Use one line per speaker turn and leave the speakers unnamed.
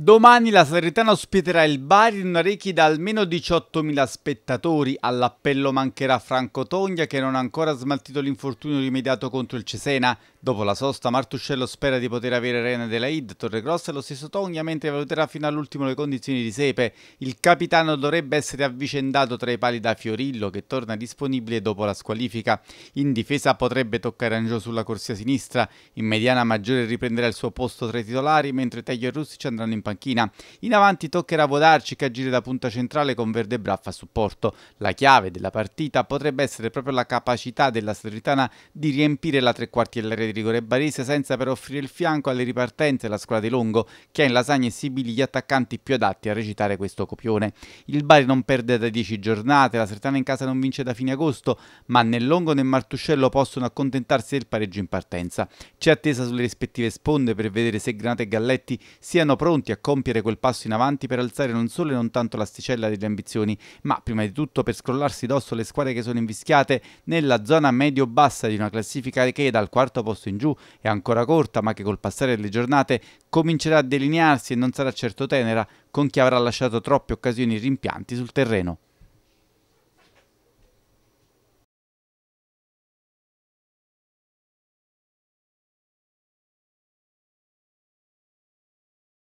Domani la Saritana ospiterà il Bari in una rechi da almeno 18.000 spettatori. All'appello mancherà Franco Togna che non ha ancora smaltito l'infortunio rimediato contro il Cesena. Dopo la sosta Martuscello spera di poter avere Rene della Id, Torregrossa e lo stesso Togna mentre valuterà fino all'ultimo le condizioni di Sepe. Il capitano dovrebbe essere avvicendato tra i pali da Fiorillo che torna disponibile dopo la squalifica. In difesa potrebbe toccare Angio sulla corsia sinistra. In mediana Maggiore riprenderà il suo posto tra i titolari mentre Taglio e Russic andranno in panchina. In avanti toccherà Vodarcic agire da punta centrale con Verde Braff a supporto. La chiave della partita potrebbe essere proprio la capacità della Salernitana di riempire la tre quarti dell'area di rigore barese senza per offrire il fianco alle ripartenze della squadra di Longo, che ha in Lasagna e Sibili gli attaccanti più adatti a recitare questo copione. Il Bari non perde da 10 giornate, la Sertana in casa non vince da fine agosto, ma né Longo né Martuscello possono accontentarsi del pareggio in partenza. C'è attesa sulle rispettive sponde per vedere se Granate e Galletti siano pronti a compiere quel passo in avanti per alzare non solo e non tanto l'asticella delle ambizioni, ma prima di tutto per scrollarsi dosso le squadre che sono invischiate nella zona medio-bassa di una classifica che dal quarto posto in giù è ancora corta, ma che col passare delle giornate comincerà a delinearsi e non sarà certo tenera con chi avrà lasciato troppe occasioni rimpianti sul terreno.